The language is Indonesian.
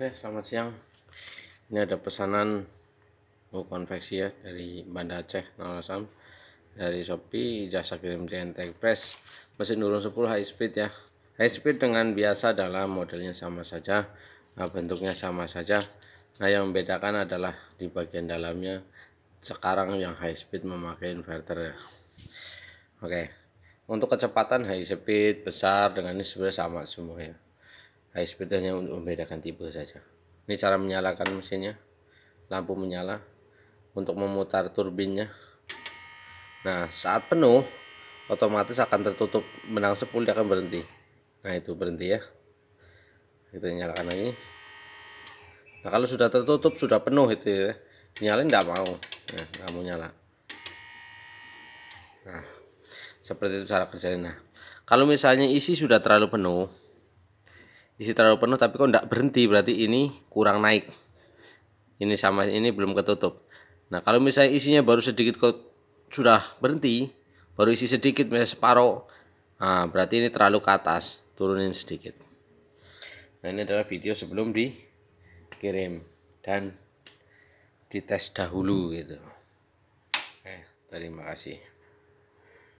Oke, selamat siang. Ini ada pesanan mau konveksi ya dari Banda Aceh, Nalasam dari Shopee jasa kirim CNT Express mesin dorong 10 high speed ya high speed dengan biasa adalah modelnya sama saja nah, bentuknya sama saja nah yang membedakan adalah di bagian dalamnya sekarang yang high speed memakai inverter ya oke untuk kecepatan high speed besar dengan ini sebenarnya sama semua ya high hanya untuk membedakan tipe saja ini cara menyalakan mesinnya lampu menyala untuk memutar turbinnya nah saat penuh otomatis akan tertutup benang sepul dia akan berhenti nah itu berhenti ya kita nyalakan lagi nah kalau sudah tertutup sudah penuh itu ya nyalain tidak mau nah, nggak mau nyala nah seperti itu cara kerjanya nah kalau misalnya isi sudah terlalu penuh isi terlalu penuh tapi kok tidak berhenti berarti ini kurang naik ini sama ini belum ketutup nah kalau misalnya isinya baru sedikit kok sudah berhenti baru isi sedikit misalnya separuh nah, berarti ini terlalu ke atas turunin sedikit nah ini adalah video sebelum dikirim dan dites dahulu gitu eh, terima kasih